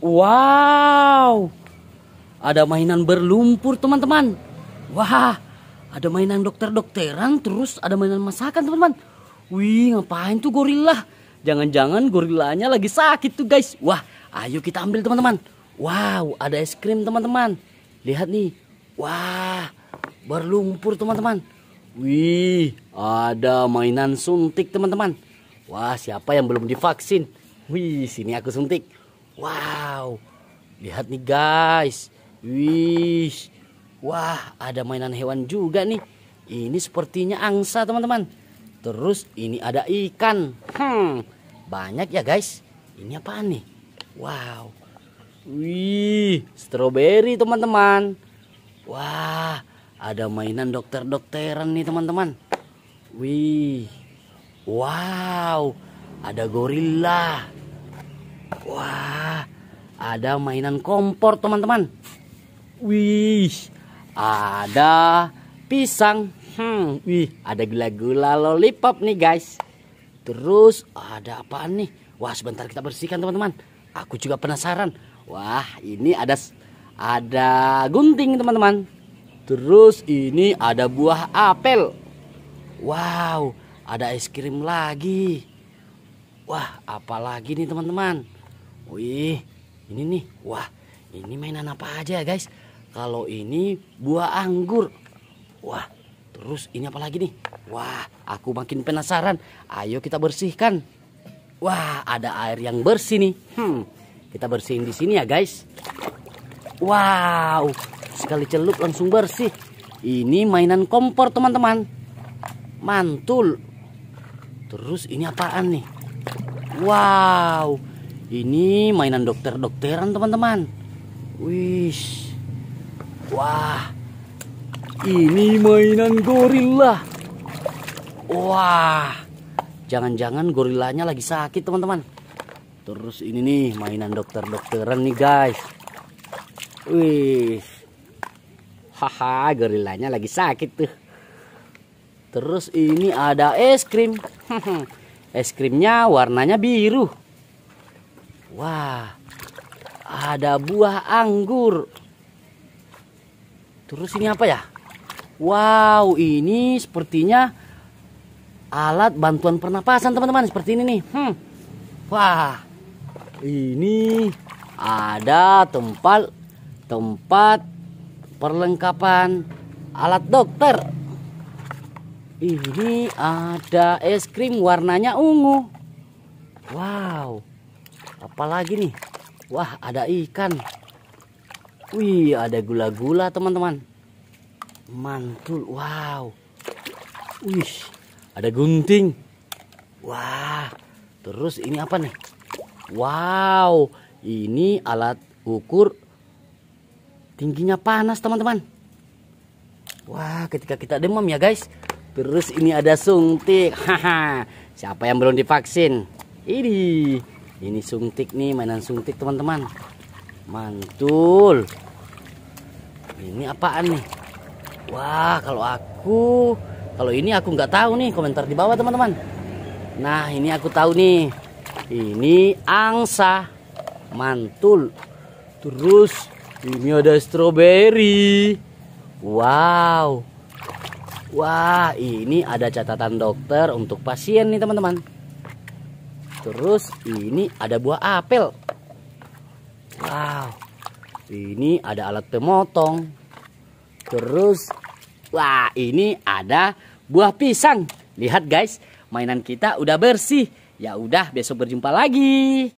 Wow, ada mainan berlumpur teman-teman. Wah, ada mainan dokter-dokteran, terus ada mainan masakan teman-teman. Wih, ngapain tuh gorilla Jangan-jangan gorilanya lagi sakit tuh guys. Wah, ayo kita ambil teman-teman. Wow, ada es krim teman-teman. Lihat nih. Wah, berlumpur teman-teman. Wih, ada mainan suntik teman-teman. Wah, siapa yang belum divaksin? Wih, sini aku suntik. Wow. Lihat nih guys. Wih. Wah, ada mainan hewan juga nih. Ini sepertinya angsa, teman-teman. Terus ini ada ikan. Hmm. Banyak ya, guys. Ini apa nih? Wow. Wih, stroberi, teman-teman. Wah, ada mainan dokter-dokteran nih, teman-teman. Wih. Wow, ada gorila. Wah, ada mainan kompor teman-teman. Wih, ada pisang. Hmm, wih, ada gula-gula lollipop nih guys. Terus ada apaan nih? Wah, sebentar kita bersihkan teman-teman. Aku juga penasaran. Wah, ini ada ada gunting teman-teman. Terus ini ada buah apel. Wow, ada es krim lagi. Wah, apalagi nih teman-teman? Wih, ini nih. Wah, ini mainan apa aja ya guys? Kalau ini buah anggur. Wah, terus ini apa lagi nih? Wah, aku makin penasaran. Ayo kita bersihkan. Wah, ada air yang bersih nih. Hmm, kita bersihin di sini ya guys. Wow, sekali celup langsung bersih. Ini mainan kompor teman-teman. Mantul. Terus ini apaan nih? Wow, ini mainan dokter-dokteran teman-teman. Wih, Wah. Ini mainan gorila. Wah. Jangan-jangan gorilanya lagi sakit teman-teman. Terus ini nih mainan dokter-dokteran nih guys. Wih. Haha, gorilanya lagi sakit tuh. Terus ini ada es krim. es krimnya warnanya biru. Wah, ada buah anggur. Terus ini apa ya? Wow, ini sepertinya alat bantuan pernapasan teman-teman. Seperti ini nih. Hmm. Wah, ini ada tempat tempat perlengkapan alat dokter. Ini ada es krim warnanya ungu. Wow apalagi nih wah ada ikan wih ada gula-gula teman-teman mantul wow wih ada gunting wah terus ini apa nih wow ini alat ukur tingginya panas teman-teman wah ketika kita demam ya guys terus ini ada suntik haha siapa yang belum divaksin ini ini suntik nih mainan suntik teman-teman mantul ini apaan nih wah kalau aku kalau ini aku nggak tahu nih komentar di bawah teman-teman nah ini aku tahu nih ini angsa mantul terus ini ada stroberi wow wah ini ada catatan dokter untuk pasien nih teman-teman Terus ini ada buah apel. Wow. Ini ada alat pemotong. Terus wah, ini ada buah pisang. Lihat guys, mainan kita udah bersih. Ya udah, besok berjumpa lagi.